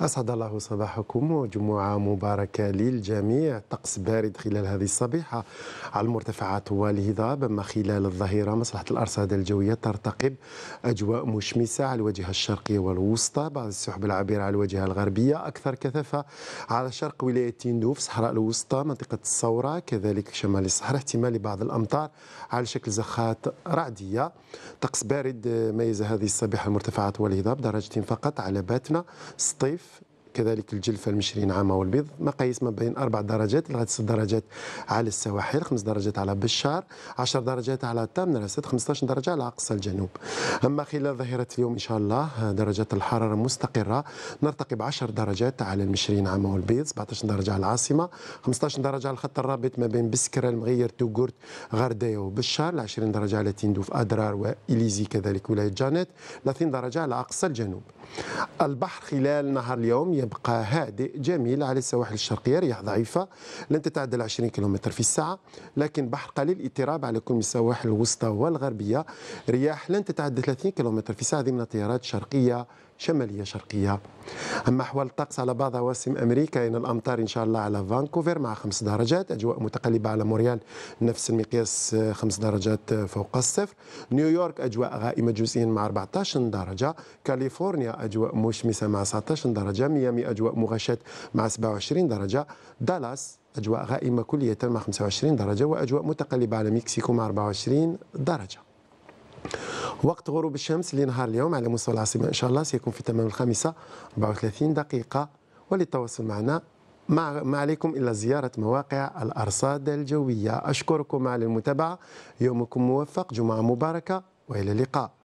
أسعد الله صباحكم وجمعة مباركة للجميع طقس بارد خلال هذه الصبيحة على المرتفعات والهضاب أما خلال الظهيرة مصلحة الأرصاد الجوية ترتقب أجواء مشمسة على الواجهة الشرقية والوسطى بعض السحب العابرة على الواجهة الغربية أكثر كثافة على شرق ولاية تندوف صحراء الوسطى منطقة الصورة كذلك شمال الصحراء احتمال بعض الأمطار على شكل زخات رعدية طقس بارد ميز هذه الصبيحة المرتفعات والهضاب درجتين فقط على باتنا سطيف كذلك الجلفة المشرين عامة والبيض مقاييس ما بين أربع درجات لغاية ست درجات على السواحل خمس درجات على بشار 10 درجات على تامن راسات 15 درجة على أقصى الجنوب أما خلال ظهيرة اليوم إن شاء الله درجات الحرارة مستقرة نرتقي ب 10 درجات على المشرين عامة والبيض 17 درجة على العاصمة 15 درجة على الخط الرابط ما بين بسكرة المغير توغورت غردية وبشار 20 درجة على تندوف أدرار وإليزي كذلك ولاية جانيت 30 درجة على أقصى الجنوب البحر خلال نهار اليوم يبقى هادئ جميل على السواحل الشرقية رياح ضعيفة لن تتعدى 20 كم في الساعة لكن بحر قليل اضطراب على كل السواحل الوسطى والغربية رياح لن تتعدى 30 كم في الساعة ضمن تيارات شرقية شمالية شرقية أما أحوال الطقس على بعض عواصم أمريكا إن الأمطار إن شاء الله على فانكوفر مع خمس درجات أجواء متقلبة على موريال نفس المقياس خمس درجات فوق الصفر نيويورك أجواء غائمة جزئيا مع 14 درجة كاليفورنيا أجواء مشمسة مع 19 درجة ميامي أجواء مغشاة مع 27 درجة دالاس أجواء غائمة كلية مع 25 درجة وأجواء متقلبة على مكسيكو مع 24 درجة وقت غروب الشمس لنهار اليوم على مستوى العاصمة إن شاء الله سيكون في تمام الخامسة 34 دقيقة وللتواصل معنا ما, ما عليكم إلا زيارة مواقع الأرصاد الجوية أشكركم على المتابعة يومكم موفق جمعة مباركة وإلى اللقاء